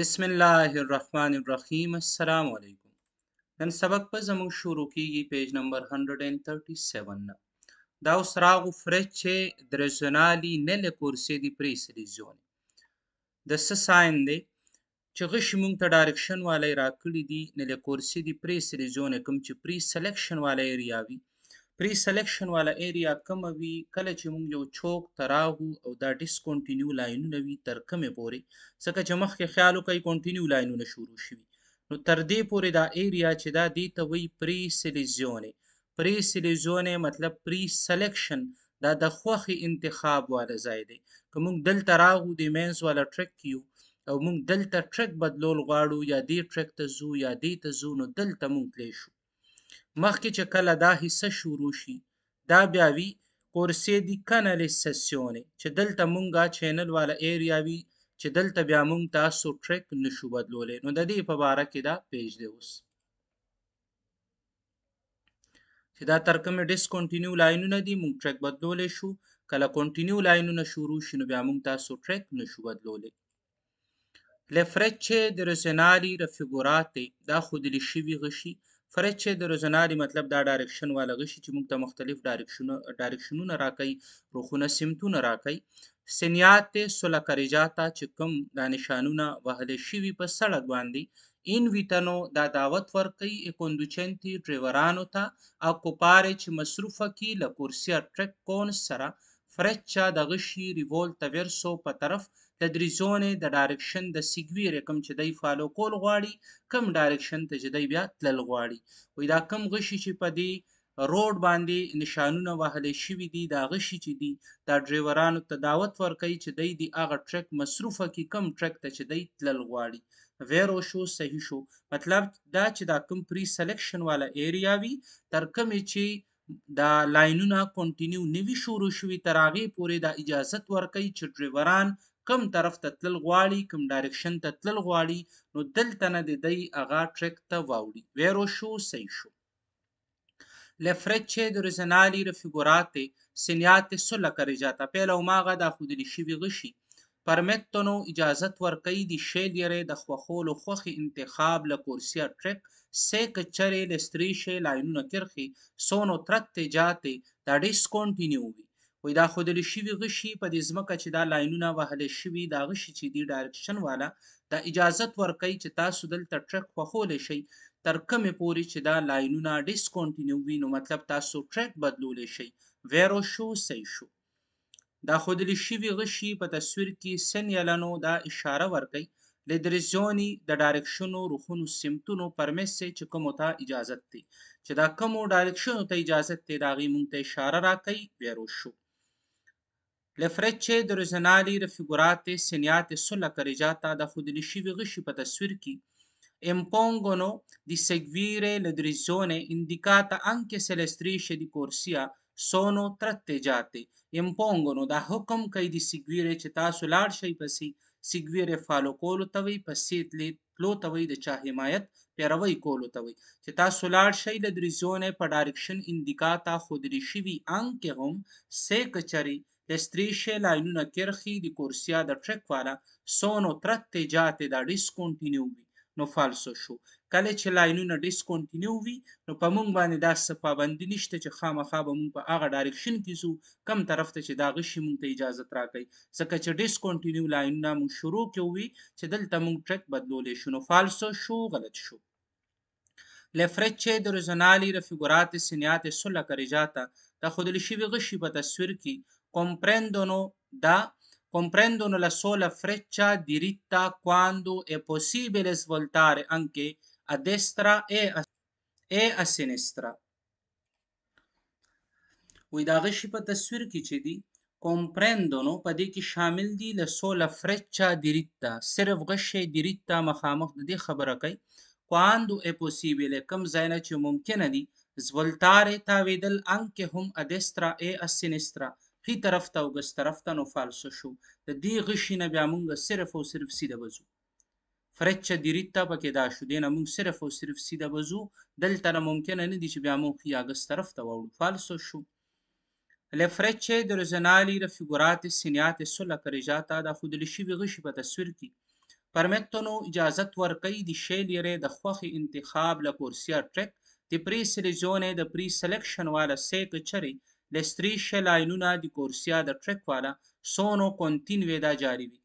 بسم الله الرحمن الرحیم السلام علیکم نن سبق په زموږ شروع کیږي پیج نمبر 137 نه دا اوس راغو فرچه درژنالی نل کورسی دی پریس ریزونی د څه ساين دی چې غش مونږ ته ډایرکشن والے راکړي دي نل کورسی دی پریس ریزونی کوم چې پری سلیکشن والے ریاوی پری سلیکشن والا ایریا کم وی کله چې موږ یو چوک تراغو او دا ډیسکنټینیو لاینونه وی تر کمه پورې څنګه چې مخکې خیال وکړي کنټینیو لاینونه شروع شي نو تر دې پورې دا ایریا چې دا دی ته وی پری سلیزیونه پری سلیزیونه مطلب پری سلیکشن دا د خوخي انتخاب والا ځای دی که موږ دلته راغو د مینز والا ټریک کیو او موږ دلته ټریک بدلول غواړو یا دې ټریک ته ځو یا دې ته ځو نو دلته موږ تلی شو Machché che کله دا حصہ شروع شي دا بیا وی کورسې دی کانالیزاسیونه چې دلته مونږه چینل والا ایریا وی چې دلته بیا مونږ تاسو ټریک نشو بدلولې نو د دې په اړه کې دا پیج دی اوس چې دا ترکمې ډیسکنټینیو لاینونه دي مونږ ټریک بدلولې شو کله کنټینیو لاینونه شروع شنو بیا مونږ تاسو ټریک نشو بدلولې لفرچه د رسنالي رفیګوراتي دا خودلی شوی غشي فرض چې د روزناري مطلب دا ډایرکشن والا غشي چې موږ ته مختلف ډایرکشنونه ډایرکشنونه راکړي روخونه سمتونه راکړي سنیات سولا کرجاتا چې کوم دا نشانونه وهل شوي په سړک باندې این ویتنو دا دعوت ورکي اکوندوچنتی ډرایورانو ته او کوپارې چې مصرفه کی لکورسیا ټریک کون سره فرچا د غشي ریولټ ورسو په طرف تدریس زونې د ډایرکشن د سیګویرې کوم چې دی فالو کول غواړي کوم ډایرکشن ته چې دی بیا تلل غواړي وای دا کوم غشي چې په دی روډ باندې نشانونه وهلې شوي دي دا غشي چې دي دا ډریورانو ته دعوت ورکوي چې دی دی هغه ټرک مصروفه کی کم ټرک ته چې دی تلل غواړي ویرو شو صحیح شو مطلب دا چې دا کوم پری سلیکشن والا ایریا وي تر کومې چې دا لاینونه کنټینیو نوي شروع شوي تر هغې پورې دا اجازت ورکوي چې ډریوران کم طرف ته تلل غواړي کم ډایرکشن ته تلل غواړي نو دلته نه د دی هغه ټریک ته واوړي ویرو شو صحیح شو Le frecce d'originali raffigurate segnate sulla carreggiata per omaga da خودلی شوی غشي پرمتونو اجازت ورکړي د شیلره د خوخولو خوخي انتخاب له کورسیا ټریک سه کچره لستری شی لاینونه کرخي سونو ترت جاته دا ډیسکنټینیو وي وې دا خودلې شوی غشي په دې ځمکه چې دا لاینونه وهلې شوی دا غشي چې دی ډایرکشن والا دا اجازت ورکوي چې تاسو دلته ټرک وخولې شئ تر کومې پورې چې دا لاینونه ډیسکنټینیو وي نو مطلب تاسو ټرک بدلولې شئ ویرو شو سې شو دا خودلې شوی غشي په تصویر کې سنیلانو دا اشاره ورکوي لیدرزونی د ډایرکشنو روخونو سمتونو پرمیس چې کومو ته اجازت دی چې دا کومو ډایرکشنو ته اجازت دی دا غي مونږ ته اشاره راکړي ویرو شو Le frecce dorizionali raffigurate segnate sulla carreggiata da fuoriuscì Vighi per tasvirchi impongono di seguire la direzione indicata anche se le strisce di corsia sono tratteggiate. Impongono da hukam kai di seguire چې تاسو لاړ شئ پسې سګویره فالو کولو ته وي پسې تلو ته وي د چا حمایت پیروي کولو ته وي چې تاسو لاړ شئ د دریزونه په ډایرکشن انډیکاتا خودري شوی انکه هم سې کچري Strisce la in una cherchi di corsiada trequara sono tratteggiate da discontinui, نو فالسو شو کله چې لاینونه ډیسکنټینیو وي نو په مونږ باندې دا پابندی نشته چې خامخا به مونږ په هغه ډایرکشن کې ځو کم طرف ته چې دا غشي مونږ ته اجازه راکړي ځکه چې ډیسکنټینیو لاینونه مونږ شروع کې وي چې دلته مونږ ټریک بدلولې شو نو فالسو شو غلط شو Le frecce dorizonali raffigurate segnate sulla carreggiata da خودل شوی غشي په تصویر کې comprendono, da, comprendono la sola freccia diritta quando è possibile svoltare anche a destra e a, e a sinistra. وی دا غشي په تصویر کې چې دي کمپرندونو په دې کې شامل دي له سولا فرچا دیریتا صرف غشي دیریتا مخامخ د دې خبره کوي quando è possibile کم زاینه چې ممکنه دي svoltare تاویدل anche هم a destra e a sinistra خي طرف ته او ګس طرف ته نو فالسه شو د دې غشي نه بیا مونږ صرف او صرف سیده بزو فرچ دیریت ته پکې دا شو دینه مونږ صرف او صرف سیده بزو دلته نه ممکن نه دي چې بیا مونږ یا ګس طرف ته وړو فالسه شو Le frecce dorzionali raffigurate segnate sulla carreggiata da خودلشي غشي په تصویر کې پرمتونو اجازت ورکړي د شیلره د خوخي انتخاب لپاره سیا ټریک د پری سلیزونه د پری سلیکشن والا سیک چری le strisce l'ainuna di corsia da trekwaلا sono continue da جاری وي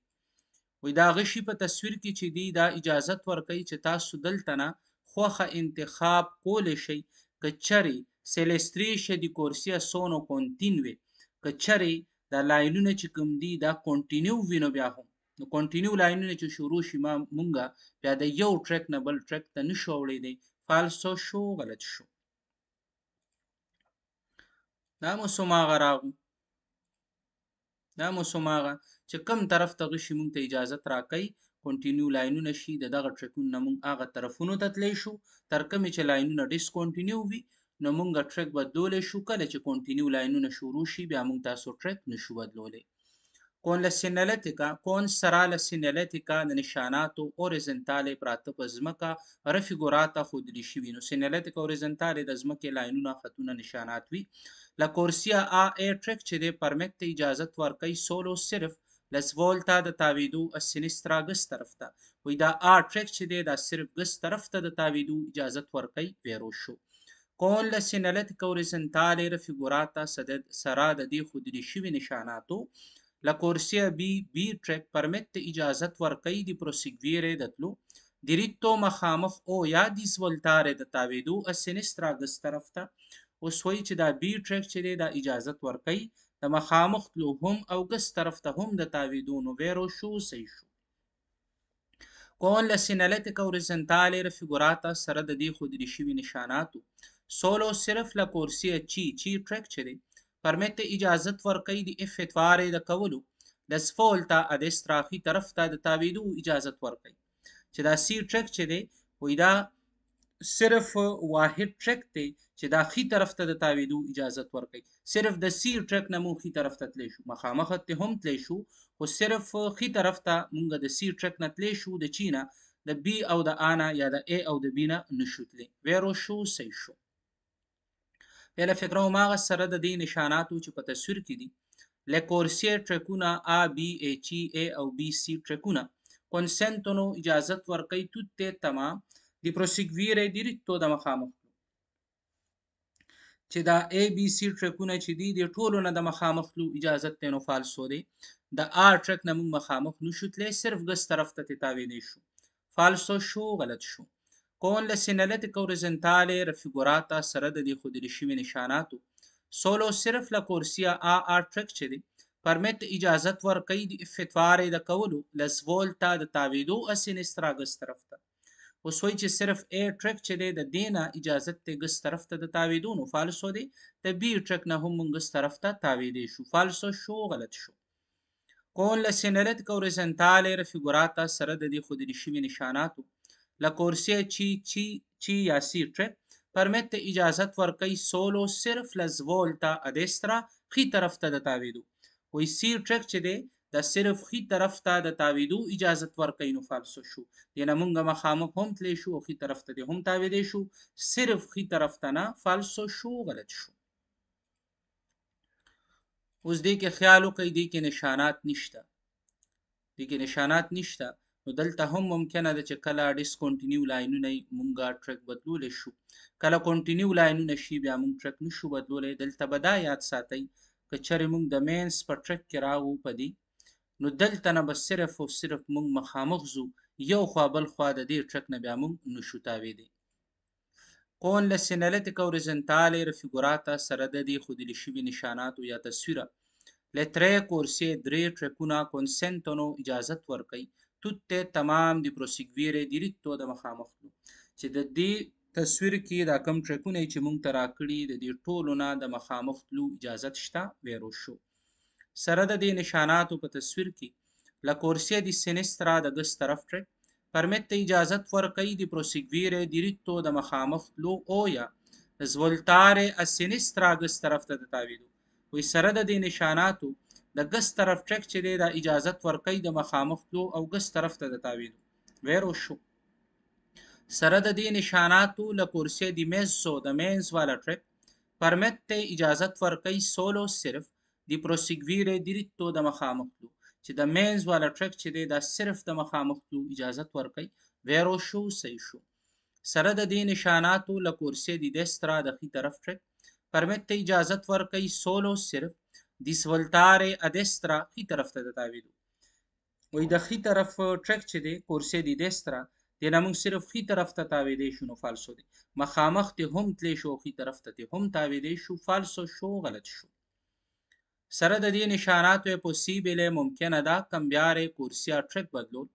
وې دا غشي په تصویر کې چې دی دا اجازت ورکړي چې تاسو دلته نه خوخه انتخاب کولې شي کچري سلستریشه دی کورسیا سونو کنټینوي کچري دا لاینونه چې کوم دی دا کنټینیو وینو بیا هم نو کنټینیو لاینونه چې شروع شي ما مونږه بیا د یو ټریک نه بل ټریک ته نشو وړې دی فالسو شو غلط شو دا مو سماغه راغو دا مو سماغه چې کم طرف ته غشي مونږ ته اجازه راکړي کنټینیو لاینونه شي د دغه ټریکون نه مونږ هغه طرفونو ته تللی شو تر کومې چې لاینونه ډسکنټینیو وي نو مونږ ټریک بدلولی شو کله چې کنټینیو لاینونه شروع شي بیا مونږ تاسو ټریک نشو بدلولی con la señalética, con sarà la señalética د نشاناتو اوریزنتاله پراته په ځمکه ر فګوراته خودلی شوی نو سینالیټیک اوریزنتاله د ځمکې لاینونه خطونه نشانات وی لا کورسیا ا ای ټریک چې د پرمټ ته اجازه ورکړي سولو صرف لس وولتا د تاویدو سینسترا ګس طرف ته وې دا ا ټریک چې د صرف ګس طرف ته د تاویدو اجازه ورکړي ویرو شو کون له سینالیټیک اوریزنتاله ر فګوراته سد سرا د دې خودلی شوی نشاناتو La corsia B track permette اجازت ورکړي د پروسیګویرې دتلو diritto مخامخ او یا د سولتاره د تاویدو ا سینسترا ګس طرف ته اوس وایي چې دا بی ټریک چې دا اجازت ورکړي د مخامخ تلو هم او ګس طرف ته هم د تاویدو نو ویرو شو سي شو con la sinaletica orizzontale raffigurata سره د دې خودري شوی نشاناتو solo صرف la corsia C C track چې permette اجازت ورکړي د افتوارې د کولو د سفولتا د استراخي طرف ته د تاویدو اجازت ورکړي چې دا سی ټریک چې دی وې دا صرف واحد ټریک دی چې دا خي طرف ته د تاویدو اجازت ورکړي صرف د سی ټریک نه مو خي طرف ته تلی شو مخامخ ته هم تلی شو خو صرف خي طرف ته مونږ د سی ټریک نه تلی شو د چینا د بی او د انا یا د ا او د بی نه نشو تلی ویرو شو سې شو یا له فقره هماغه سره د دې نشاناتو چې په تصویر کې دي لیکورسیه ټریکونه آ بی ایچ ای ای او بی سی ټریکونه کنسنتونو اجازت ورکوي توته تمام د پروسیګویره دیریکتو د مخامخ چې دا A B C ټریکونه چې دي د ټولو نه د مخامخ لو اجازه ته نو فالسو دي د R ټریک نه موږ مخامخ نشو تلې صرف ګس طرف ته تاوې دي شو فالسو شو غلط شو con le segnaletiche orizzontali raffigurata sarà da di di sciminato solo صرف la corsia AR track چې دی پرمټ اجازت ورکړي د فتوارې د کولو لسول تا د تعویدو اسین استراګس طرف ته اوس وای چې صرف A ټریک چې دی د دینه اجازت ته ګس طرف ته د تعویدونو فالسو دی د B ټریک نه هم ګس طرف ته تعویدې شو فالسو شو غلط شو کون لسینلت کورزنتاله رفیګوراتا سره د دې خودی شوی نشاناتو La corsia C-C-C-C-tre permette ijazat verkoj solo صرف لس وولټا ا دېسترا خي طرف ته د تاویدو وای سی ټریک چې دی دا صرف خي طرف ته د تاویدو اجازت ورکې نو فالسو شو دنه مونږه مخامخ هم تلی شو او خي طرف ته هم تاویدې شو صرف خي طرف ته نه فالسو شو غلط شو اوس دې کې خیال وکړئ دې کې نشانات نشته دې کې نشانات نشته نو دلته هم ممکنه ده چې کله ډیسکنټینیو لاینونه مونږه ټریک بدلول شو کله کنټینیو لاینونه شي بیا مونږ ټریک نشو بدلولې دلته به دا یاد ساتئ که چیرې مونږ د مینس په ټریک کې راغو په دې نو دلته نه به صرف او صرف مونږ مخامخ ځو یو خوا بل خوا د دې ټریک نه بیا مونږ نشو تاویدی قون له سینلټیک اوریزنټال رفیګوراتا سره د دې خودلی شوی نشانات یا تصویره لترې کورسې درې ټریکونه کنسنټونو اجازت ورکړي tutte تمام د پروسیګویره دیریتو د مخامخ دو چې د دې تصویر کې دا کم ټریکونه چې مونږ ته راکړي د دې ټولو نه د مخامخ تلو اجازه شته ویرو شو سره د دې نشاناتو په تصویر کې لا کورسیا د سینسترا د ګس طرف ټریک پرمټ ته اجازه ورکړي د پروسیګویره دیریتو د مخامخ تلو او یا سولتاره ا سینسترا ګس طرف ته تاویدو وې سره د دې نشاناتو د ګس طرف ټریک چې دی دا اجازت ورکوي د مخامخ تلو او ګس طرف ته د تاویدو ویرو شو سره د دې نشاناتو له کورسې د میزو د مینز والا ټریک پرمټ ته اجازت ورکوي سولو صرف د پروسیګویره دریتو د مخامخ تلو چې د مینز والا ټریک چې دی دا صرف د مخامخ تلو اجازت ورکوي ویرو شو صحیح شو سره د دې نشاناتو له کورسې د دسترا د خي طرف ټریک پرمټ ته اجازت ورکوي سولو صرف di svoltare a destra chi taraf ته دا ویلو وای د خي طرف ټریک چې دی کورسې دی دستره دی نه موږ صرف خي طرف ته تاوي دی شو نو فالسو دی مخامخ ته هم تلی شو خي طرف ته هم تاوي دی شو فالسو شو غلط شو سره د دې نشاناتو پوسیبل ممکن ده کم بیارې کورسیا ټریک بدلول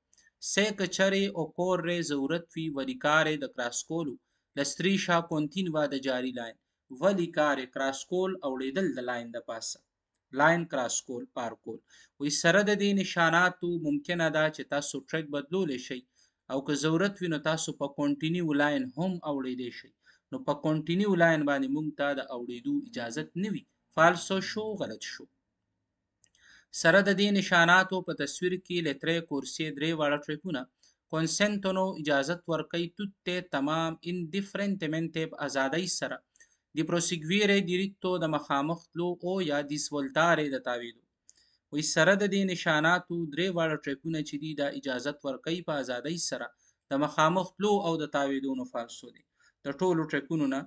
سه کچري او کور ری ضرورت وی وریکارې د کراسکولو لستری شا کونتین وا د جاری لاین ولیکارې کراسکول او لیدل د لاین د پاسه لاین کراس کول پار کول وی سره د دې نشاناتو ممکنه ده چې تاسو ټریک بدلول شي او که ضرورت وي نو تاسو په کنټینیو لاین هم اوړېدای شي نو په کنټینیو لاین باندې مونږ ته د اوړېدو اجازه نه وي فالس شو غلط شو سره د دې نشاناتو په تصویر کې لترې کورسي درې واړه ټریکونه کنسنټونو اجازه ورکړي توت ته تمام ان ډیفرنټمنټ ازادۍ سره di proseguire diritto da مخامخ تلو او یا di سولټارې د تعویلو وې سره د دې نشاناتو درې واړه ټریکونه چې دی د اجازت ورکې په ازادۍ سره د مخامخ تلو او د تعویدو نه فالسو دي د ټولو ټریکونو نه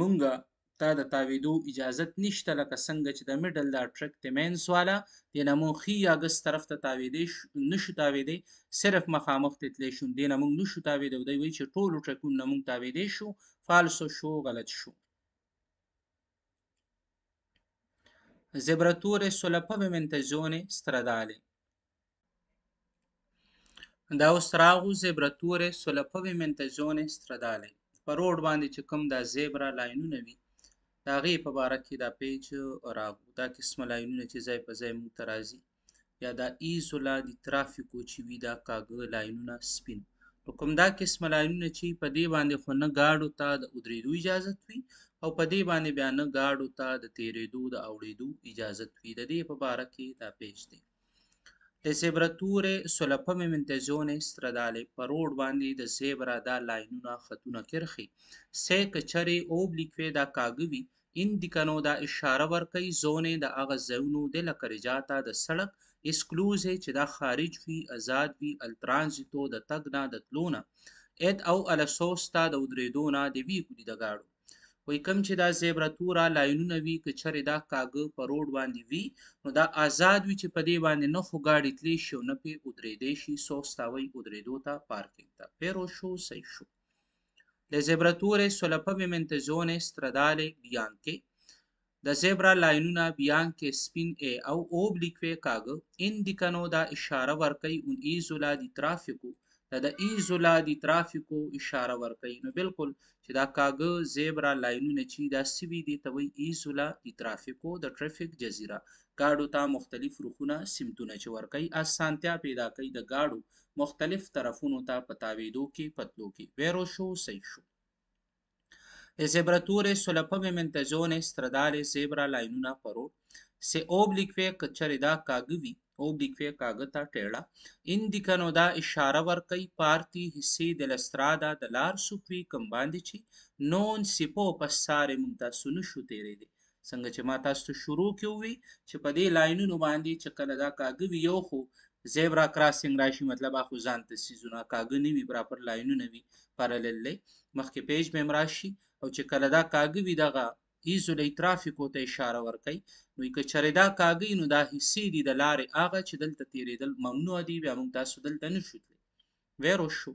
مونږه تا د تعویدو اجازت نشته لکه څنګه چې د میډل دا ټریک تیمنس والا د نموخي اگست طرف ته تعویدې نشو تعویدې صرف مخامخ تتلې شون دینه مونږ نشو تعویدو دی وی چې ټولو ټریکونو مونږ تعویدې شو فالسو شو غلط شو Zebrature sulla pavimentazione stradale. دا اوس راغو زیبراتورې سوله پویمنتزونې سترادالې په روډ باندې چې کوم دا زیبرا لاینونه وي د هغې په باره کې دا پیج راغو دا قسمه لاینونه چې ځای په ځای موږ ته راځي یا دا ایزولا د ترافیکو چې وي دا کاږه لاینونه سپین نو کوم دا قسمه لاینونه چې په دې باندې خو نه ګاډو ته د ودرېدو اجازت وي او په دې باندې بیا نه گاډو ته د تیرېدو د اوړېدو اجازت وي د دې په باره کې دا پیش دی le zebrature sulla pavimentazione stradale per urbani د زیبرا دا لاینونه خطونه کرخي سه کچري اوبلیکوي دا کاګوي اندیکنو دا اشاره ورکي زونه د اغه زونو د لکرجاتا د سړک اسکلوزه چې دا خارج وی آزاد وی ال ترانزیتو د تګنا د تلونه ات او الاسوستا د ودریدونه دی وی کو دي د گاړو وای کم چې دا زیبرا تورا لاینونه وی که چرې دا کاغه په روډ باندې وی نو دا آزاد وی چې په دې باندې نه خو گاډی تلی شو نه پی ودرې دی شي سو ستاوي ودرې دوتا پارکینګ ته پیرو شو سې شو Le zebrature sulla pavimentazione zone stradale bianche د زیبرا لاینونه بیانکې سپین ای او اوبلیکوي کاغه اندیکنو دا اشاره ورکوي اون ایزولا دی ترافیکو د ایزولا دی ترافیکو اشاره ورکړي نو بالکل چې دا کاغه زیبرا لاینونه چې دا سوي دي ته وی ایزولا دی ترافیکو د ټرافیک جزیره گاډو ته مختلف رخونه سمتونه چې ورکړي اسانتیا پیدا کوي د گاډو مختلف طرفونو ته پتاویدو کې پتلو کې ویرو شو صحیح شو زیبراتوره سولپه منتجون استردال زیبرا لاینونه پرو Se oblikve چرې دا کاږه وي oblikve کاږه ته ټیړه ان دیکنو دا اشاره ورکوي پارتی حصے د لسترادا د لار سوپوي کم باندې چې نون سپو پساره مونږ تاسو نشو تیرې دي څنګه چې ما تاسو شروع کې وی چې په دې لاینونو باندې چې کله دا کاږه وي یو خو زیبرا کراسینګ راشي مطلب اخو ځان ته سيزونه کاږه نه وي برابر لاینونه وي پرلل مخکې پیج مې راشي او چې کله دا کاږه وي دغه هیزولې ترافیکو ته اشاره ورکي نو که چردا کاږي نو دا حصے دي د لارې هغه چې دلته تیرېدل ممنوع دي بیا موږ تاسو دلته نشو تللی vero show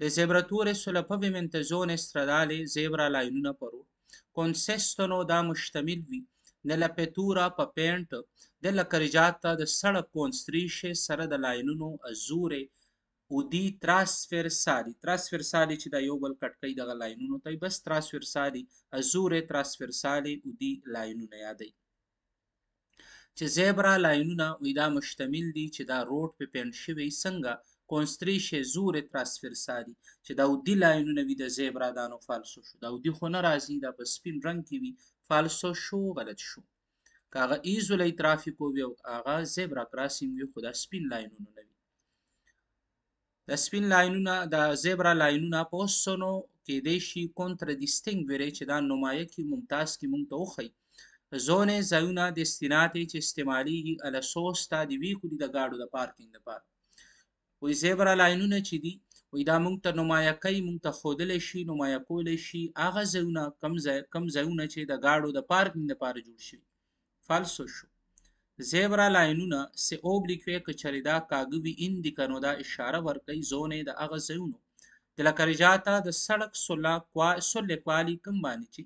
le zebrature sulla pavimentazione stradale zebra line parò consistono da mustamilvi nella pettura papent della carreggiata del sala con strisce sarà da linuno azzurre او دی تراسفرسالي تراسفرسالي چې دا یو بل کټ کوي دغه لاینونو ته بس تراسفرسالي ازور تراسفرسالي او دی لاینونه یادای چې زیبرا لاینونه وې دا مشتمل دي چې دا روټ په پینټ شوی څنګه کونستری شی زور تراسفرسالي چې دا ودی لاینونه وې د زیبرا دانو فالسو شو دا ودی خو نه راځي دا په سپین رنگ کې وي فالسو شو غلط شو کاغه ایزولې ترافیکو وي او هغه زیبرا کراسینګ وي خو دا سپین لاینونه نه وي د سپین لاینونه د زیبرا لاینونه په اوسونو کې د شي کونتر ډیسټینګویری چې دا نمایه کې ممتاز کې مونږ ته وخی زونې ځایونه د استناتې چې استعمالیږي اله سوس ته د ویکو د گاډو د پارکینګ لپاره وې زیبرا لاینونه چې دي وې دا مونږ ته نمایه کوي مونږ ته خودل شي نمایه کول شي هغه ځایونه کم ځای کم ځایونه چې د گاډو د پارکینګ لپاره جوړ شي فالسو شو زیبرا لاینونه سه اوبلیکوي کچري دا کاګوي اندي کنو دا اشاره ورکي زونې د اغه زونو د لکرجاتا د سړک سولا کوا سولې کوالی کم باندې چې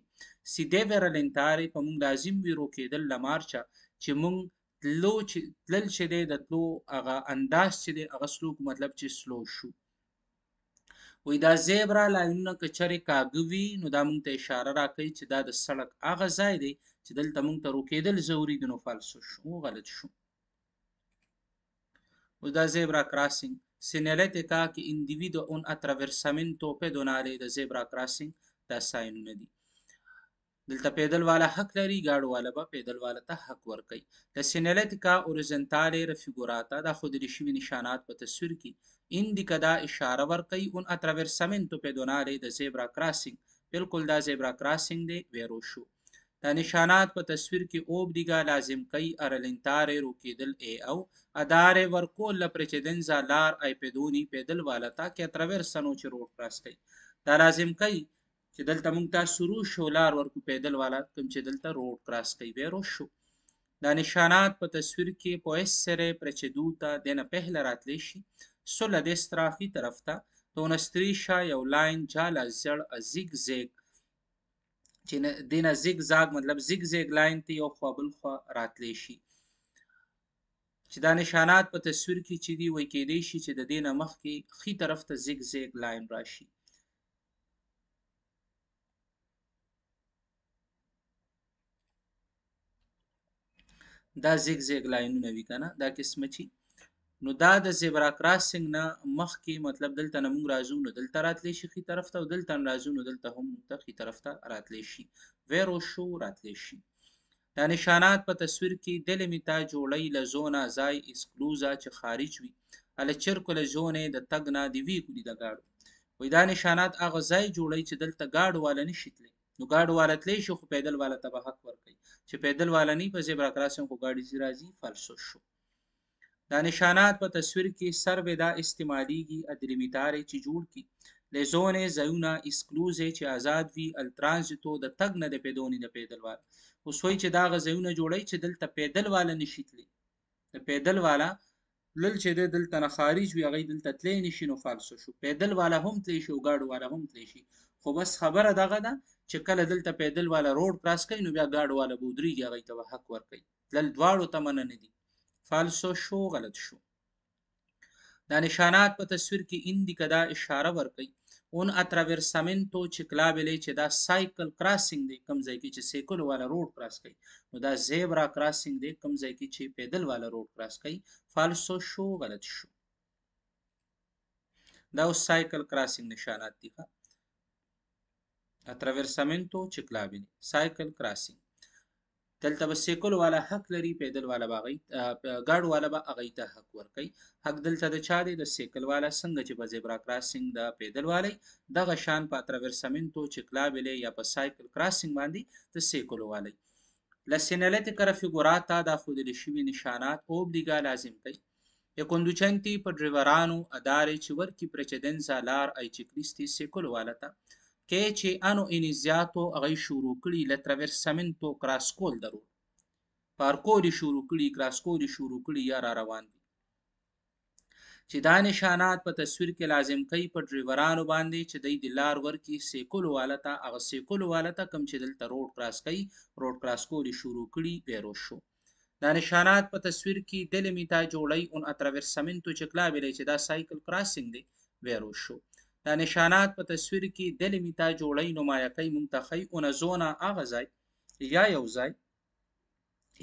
سیده ورلنتاري په مونږ لازم ویرو کېدل لمارچا چې مونږ تلو چې تلل چې د تلو اغه انداز چې د اغه سلوک مطلب چې سلو شو وې دا زیبرا لاینونه کچري کاګوي نو دا مونږ ته اشاره راکړي چې دا د سړک اغه ځای دی چې دلته مونږ ته روکېدل ضروري دي نو فالس شو غلط شو اوس دا زیبرا کراسینګ سینیلیته کا کې انډیویډو اون اتراورسامنټو په دوناله د زیبرا کراسینګ دا ساينونه دي دلته پیدل والا حق لري گاډو والا به پیدل والا ته حق ورکي د سینلیتیکا اوریزنتاله رفیګوراتا د خود لشي نشانات په تصویر کې اندیکدا اشاره ورکي اون اتراورسمنتو په دوناله د زیبرا کراسینګ بالکل دا زیبرا کراسینګ دی ویرو شو د نشانات په تصویر کې اوب دیګه لازم کوي ارلنتار روکیدل ای او ادارې ورکو لپرچیدنزا لار ای پدونی پیدل والا تا کې ترورسنو چې روټ راستي دا لازم کوي چې دلته مونږ ته شروع شو لار ورکو پیدل والا کوم چې دلته روډ کراس کوي ویرو شو دا نشانات په تصویر کې په سره پرچدو ته دنه پهل راتلی شي سول د استرافي طرف ته تونستری شا یو لاین جالا زړ ازیګ زیګ چې دینه زیګ زاګ مطلب زیګ زیګ لاین ته یو خوا بل خوا راتلی شي چې دا نشانات په تصویر کې چې دی وای کېدې شي چې د دینه مخ کې خي طرف ته زیګ زیګ لاین راشي دا زیګ زیګ لاینونه وی کنه دا قسمه چی نو دا د زیبرا کراسینګ نه مخکې مطلب دلته نه مونږ راځو نو دلته راتلی شي خي طرف ته او دلته راځو نو دلته هم مونږ ته خي طرف ته راتلی شي ویرو شو راتلی شي دا نشانات په تصویر کې دل می تا جوړی لزونه ځای اسکلوزا چې خارج وي ال چرکو لزونه د تګ نه دی وی کو دی د گاډو وې دا نشانات هغه ځای جوړی چې دلته گاډو وال نه شتلی نو گاډو وال تلی شو خو پیدل وال ته حق ورکړي چې پیدل وال نه په زیبرا کراسینګ کو گاډي زی راځي فالسو شو د نشانات په تصویر کې سروې دا استعمالیږي ادریمیتارې چې جوړ کی لیزونې زیونه اسکلوزې چې آزاد وي الترانزیتو د تګ نه د پیدونې د پیدلوال اوس وای چې دا غزیونه جوړی چې دلته پیدلوال نشي تلی د پیدلواله لل چې دلته نه خارج وي هغه دلته تلی نشي نو فالسو شو پیدلواله هم تلی شي او ګاډ والا هم تلی شي خو بس خبره دغه ده چې کله دلته پیدلواله روډ کراس کوي نو بیا ګاډ والا بودري هغه ته حق ورکړي دل دواړو تمنه نه دي فالسو شو غلط شو دا نشانات په تصویر کې اندی کدا اشاره ورکړي اون اتراورسامنتو چې کلابلې چې دا سایکل کراسینګ دی کم ځای کې چې سیکل والا روډ کراس کوي نو دا زیبرا کراسینګ دی کم ځای کې چې پیدل والا روډ کراس کوي فالسو شو غلط شو دا اوس سایکل کراسینګ نشانات دي ښه اتراورسامنتو چې کلابلې سایکل کراسینګ دلته به سیکل والا حق لري پیدل والا باغی ګاډ والا به اغه ته حق ورکي حق دلته د چا دی د سیکل والا څنګه چې په زیبرا کراسینګ د پیدل والی دغه شان په اترورسمنتو چکلا ویلې یا په سایکل کراسینګ باندې د سیکل والی لسینلتی کرافیګوراتا د خودل شوی نشانات اوبلیګا لازم کوي یکوندوچنتی په ډریورانو ادارې چې ورکی پرچدن سالار ای چکلیستی سیکل والتا che ci hanno iniziato a shuru kli l'attraversamento crascol da road parkour shuru kli crascol shuru kli ya را روان دي چې دا نشانات په تصویر کې لازم کوي په ډریورانو باندې چې د دلار ورکی سیکول والتا هغه سیکول والتا کم چې دلته روډ کراس کوي روډ کراس کولی شروع کړي بیرو شو دا نشانات په تصویر کې دلمیتا جوړی اون اتراورسمنتو چې کلا ویلې چې دا سایکل کراسینګ دی بیرو شو د نشانات په تصویر کې دلې میتا جوړی نمایه کوي مونږ ته ښیي اونزونه هغه ځای یا یو ځای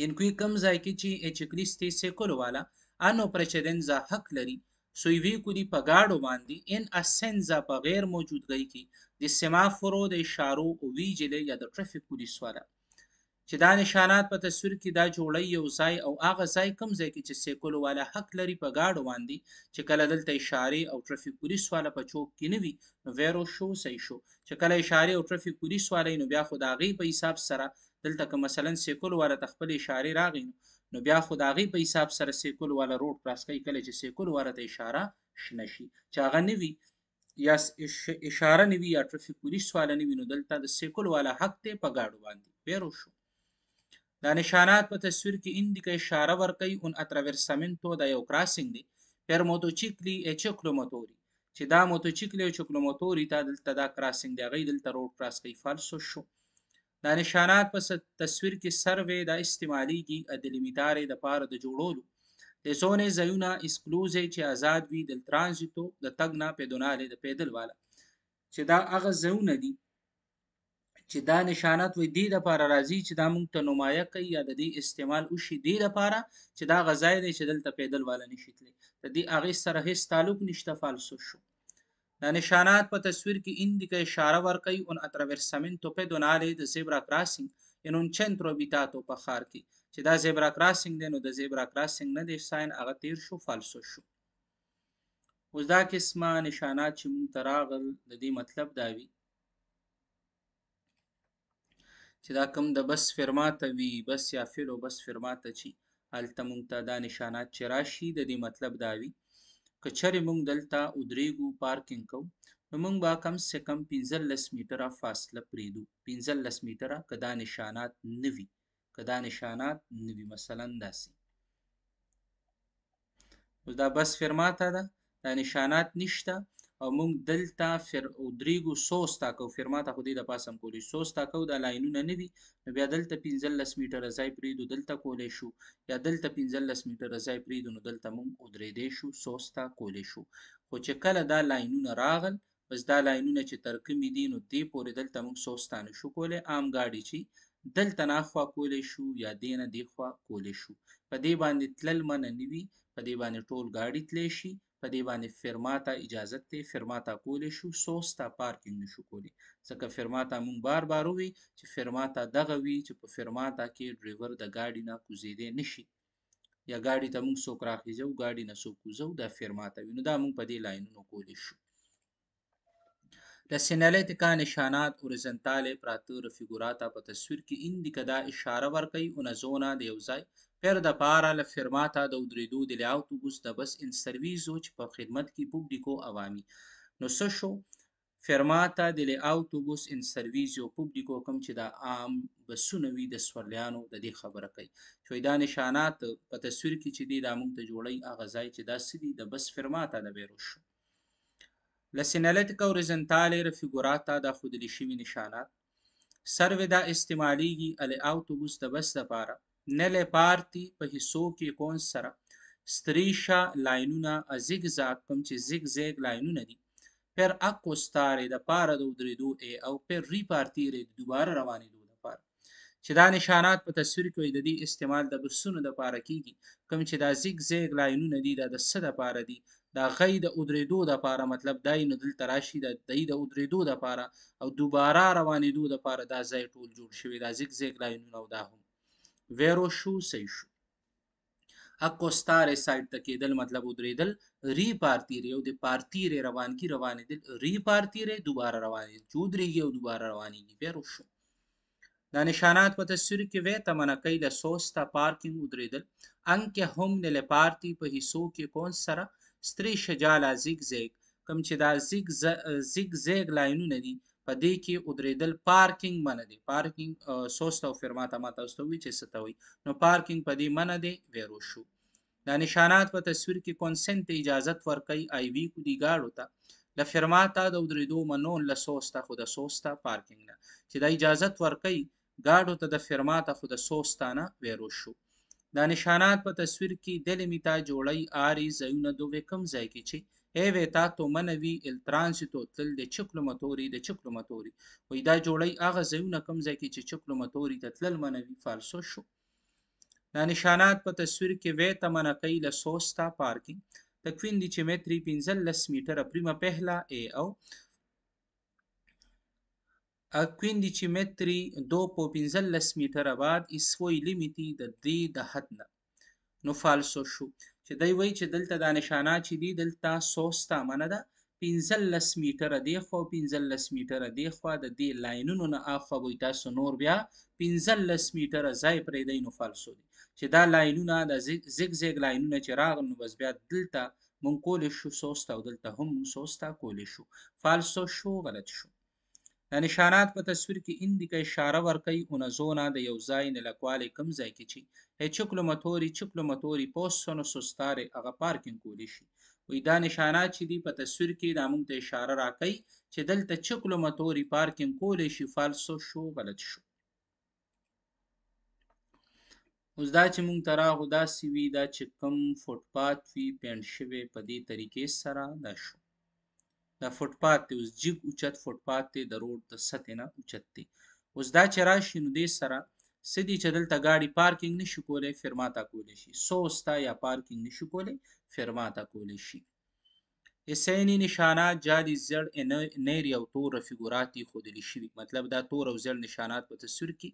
ان کوی کم ځای کې چې اچکلیستې سیکول والا انو پرچدنزا حق لري سویوی کودی په گاډو باندې ان اسنزا په غیر موجودګۍ کې د سیمافورو د اشارو او ویجلې یا د ټرافیک پولیس والا چې دا نشانات په تصویر کې دا جوړی یو ځای او هغه ځای کم ځای کې چې سیکولو والا حق لري په گاډو باندې چې کله دلته اشاره او ټرافیک پولیس والا په چوک کې نه وي نو ویرو شو صحیح شو چې کله اشاره او ټرافیک پولیس والا نو بیا خو دا غي په حساب سره دلته که مثلا سیکولو والا تخپل اشاره راغی نو بیا خو دا غي په حساب سره سیکولو والا روډ کراس کوي کله چې سیکولو والا ته اشاره شنه شي چې هغه نه وي یا اشاره نه وي یا ټرافیک پولیس والا نه وي نو دلته د سیکولو والا حق ته په گاډو باندې ویرو شو دا نشانات په تصویر کې اندیکه اشاره ورکوي اون اتراورسامنتو د یو کراسینګ دی پر موټوچیکلی اچکلوماتوري چې دا موټوچیکلی اچکلوماتوري تا دلته دا کراسینګ دی غي دلته روډ کراس کوي فالسو شو دا نشانات په تصویر کې سروې د استعماليږي د لیمیټارې د پاره د جوړولو د زونې زیونه اسکلوزې چې آزاد وي د ترانزیتو د تګنا په دوناله د پیدل والا چې دا هغه زونه دي چې دا نشانات وې دې لپاره راځي چې دا مونږ ته نمایه کوي یا د دې استعمال وشي دې لپاره چې دا غزای دی چې دلته پیدل والا نشي تللی د دې هغې سره هیڅ تعلق نشته فالسو شو دا نشانات په تصویر کې ان دي کې اشاره ورکړي اون اتراورسمنتو په دوناله د زیبرا کراسینګ ان اون چنترو بیتاتو په خار کې چې دا زیبرا کراسینګ دی نو د زیبرا کراسینګ نه دی ساين هغه تیر شو فالسو شو اوس دا قسمه نشانات چې مونږ تراغل د دې مطلب دا وی چې دا کم د بس فرماته وي بس یا فعل او بس فرماته چی هلته مونږ ته دا نشانات چې راشي د دې مطلب دا وي که چرې مونږ دلته ودرېږو پارکینګ کوو نو مونږ به کم سه کم پنځلس میټره فاصله پرېږدو پنځلس میټره که دا نشانات نه وي که دا نشانات نه وي مثلا داسې اوس دا بس فرماته ده دا نشانات نشته موږ دلته فر درېګو سوس تاکو فرما ته خو دې د پاسم کولی سوس تاکو د لاینونه نه دي نو بیا دلته 15 میټر ځای پریدو دلته کولی شو یا دلته 15 میټر ځای پریدو نو دلته موږ ودرې دې شو سوس تا کولی شو خو چې کله دا لاینونه راغل بس دا لاینونه چې ترکمې دي نو دې پورې دلته موږ سوس تا نشو کولی عام گاډي چې دلته ناخوا کولی شو یا دی نه دی خوا کولی شو په دې باندې تلل منه نه وي په دې باندې ټول ګاډي تلی شي په دې باندې فرماته اجازت دی فرماته کولی شو سوستا پارکینګ نشو کولی ځکه فرماته مونږ بار بار ووي چې فرماته دغه وي چې په فرماته کې ډریور د ګاډي نه کوزیدی نشي یا ګاډي ته مونږ څوک راخیځو ګاډي نه څوک کوزو دا فرماته وي نو دا مونږ په دې لاینونو کولی شو La señalética نشانات اوريزنتاله پراتور فیګوراتا په تصویر کې اندیکدا اشاره ورکوي او نزونه د یو ځای پر د پارا له فرماتا د درېدو د اتوبوس د بس ان سرویس او په خدمت کې پوبډیکو عوامي نو څه شو فرماتا د اتوبوس ان سرویس او پوبډیکو کوم چې د عام بسونه وي د سورلیانو د دې خبره کوي چې دا نشانات په تصویر کې چې دی د موږ ته جوړي اغه ځای چې دا سدي د بس فرماتا د بیروش شو La سینالیتیک اوریزنتالی رفیګوراتا د خودلی شوی نشانات سرو دا استعمالیږي ال اتوبوس د بس لپاره نه لپارتی په حصو کې کون سره ستریشا لاینونه زیګ زاګ کوم چې زیګ زیګ لاینونه دي پر اکوستاره د پاره د درېدو او پر ری پارتی ری دوباره روانې چې دا نشانات په تصویر کې د دې استعمال د بسونو د پاره کیږي کوم چې دا زیګ زیګ لاینونه دي دا د څه د پاره دي دا غي د اودریدو د پاره مطلب دای نو دل تراشی د دای د اودریدو د پاره او دوباره روانېدو د پاره دا ځای ټول جوړ شوی دا زیګ زیګ لاینونه او دا هم ویرو شو سې شو اکوستاره سایت ته کېدل مطلب ودریدل ری پارتیری او د پارتیری روان کی روانې دل ری پارتیری دوباره روانې چودري او دوباره روانې ویرو شو دانشانات متسری وے تمنکی له سوستا پارکینګ ودریدل انکه هم نه له پارتی په حصو کې کون سره ستری شجالا زیګ زیګ کم چې دا زیګ زیګ زیګ لاینونه دي په دې کې ودریدل پارکینګ منه دي پارکینګ سوستا فرماته ما تاسو وی چې ستوي نو پارکینګ په دې منه دي ویرو شو دا نشانات په تصویر کې کنسنت اجازت ورکړي ای وی کو دی گاډو ته له فرماته د ودریدو منون له سوسته خو د سوسته پارکینګ نه چې د اجازت ورکي ګاډو ته د فرماته خو د سوسته نه ویرو شو دا نشانات په تصویر کې دل میتا جوړی آری زونه دوه کم ځای کې چې ای ویتا تو منوی ال ترانسیتو تل د چکلو متوري د چکلو متوري وې دا جوړی هغه زونه کم ځای کې چې چکلو متوري ته تل منوی فالسو شو دا نشانات په تصویر کې وې تمنه کیل سوستا پارکینګ e quindi ci metri 15 metri a prima pehla e au a 15 metri dopo 15 metri بعد i suoi limiti د دې د حد نه نو فالسو شو چې دی وایي چې دلته دا نشانه چې دی دلته سوستا منه ده 15 میټره دی خو 15 میټره دی خو د دې لاینونو نه اخوا به تاسو نور بیا 15 میټره ځای پرې دی نو فالسو دی چې دا لاینونه د زیګ زیګ لاینونه چې راغ نو بس بیا دلته مونږ کولې شو سوسته او دلته هم مونږ سوسته کولې شو فالسو شو غلط شو د نشانات په تصویر کې اندیکه اشاره ورکوي اونه زونه د یو ځای نه لکوالی کم ځای کې چې هیچکلو متوري چکلو متوري پوسونو سوستارې هغه پارکینګ کولی شي وی دا نشانات چې دی په تصویر کې دا موږ ته اشاره راکړي چې دلته چکلو متوري پارکینګ کولې شي فالسو شو غلط شو اوس دا چې موږ تراغو دا سوي دا چې کم فوټپات وی پینټ شوی په دې طریقې سره دا شو دا فوټپات دی اوس جګ اوچت فوټپات دی د روډ د سطح نه اوچت دی اوس دا چې راشي نو دې سره سدي چې دلته ګاډي پارکینګ نشي کولای فرما تا کولی شي سوستا یا پارکینګ نشي کولای فرما تا کولی شي اسینی نشانات جالي زړ نیر یو تور فیګوراتي خودلی شي مطلب دا تور او زړ نشانات په تصویر کې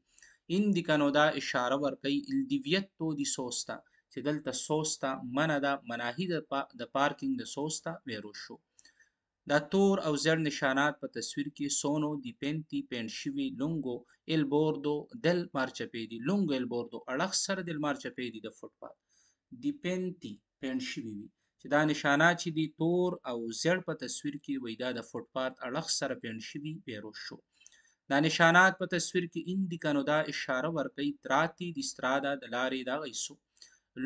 اندیکانو دا اشاره ورکوي الدیویت تو دی سوستا چې دلته سوستا منه ده مناهی د پارکینګ د سوستا ویرو شو دا تور او زړ نشانات په تصویر کې سونو دی پنتی پینټ شوی لونګو ال بوردو دل مارچپې دی لونګو ال بوردو اړخ سر دل مارچپې دی د فوټپات دی پنتی پینټ شوی وي چې دا نشانات چې دی تور او زړ په تصویر کې وای دا د فوټپات اړخ سره پینټ شوی بیرو شو دا نشانات په تصویر کې اندی کانو دا اشاره ورکړي تراتی د استرادا د لارې دا غیسو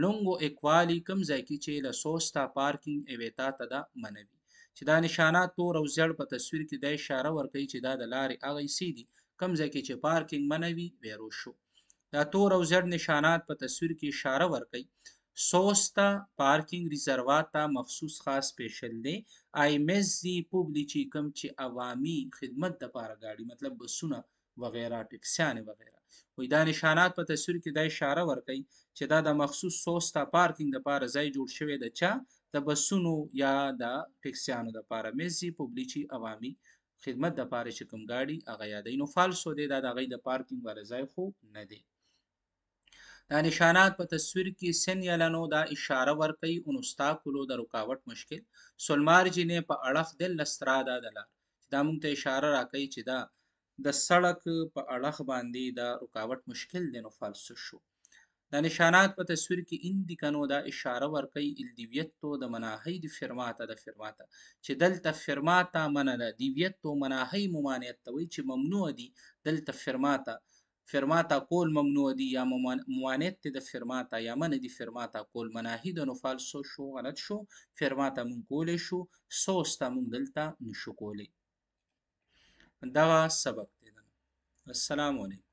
لونګو اکوالی کم ځای کې چې لسوستا پارکینګ ایویتا ته دا منوي چې دا نشانات تور او زیړ په تصویر کې د اشاره ورکوي چې دا د لارې هغه حصې دي کوم ځای کې چې پارکینګ منع وي ویرو شو دا تور او زیړ نشانات په تصویر کې اشاره ورکوي سوستا پارکینګ ریزروات مخصوص خاص سپیشل دی آی ایم ایس زی پبلیچي کم چې عوامي خدمت د پاره گاډي مطلب بسونه وغیرہ ټکسیانه وغیرہ وې دا نشانات په تصویر کې د اشاره ورکوي چې دا د مخصوص سوستا پارکینګ د پاره ځای جوړ شوی د چا د بسونو یا د ټیکسیانو د پاره مزي پبلیچي عوامي خدمت د پاره چې کوم گاډي هغه یادې نو فالسو دی دا د غي د پارکینګ ولا ځای خو نه دی دا نشانات په تصویر کې سن یلنو دا اشاره ورکي اون استاکولو د رکاوټ مشکل سلمار جی نه په اړخ د لسترادا دلار دا مونږ ته اشاره راکړي چې دا د سړک په اړخ باندې دا رکاوټ مشکل دی نو فالسو شو د نشانات په تصویر کې اندی کنو دا اشاره ورکي ال دیویتو د مناهی د فرماته د فرماته چې دلته فرماته من د دیویتو مناهی ممانعت توي چې ممنوع دي دلته فرماته فرماته کول ممنوع دي یا ممانعت د فرماته یا من دي فرماته کول مناهی د نفال سو شو غلط شو فرماته مون کول شو سوسته مون دلته نشو کولی دا سبق دی السلام علیکم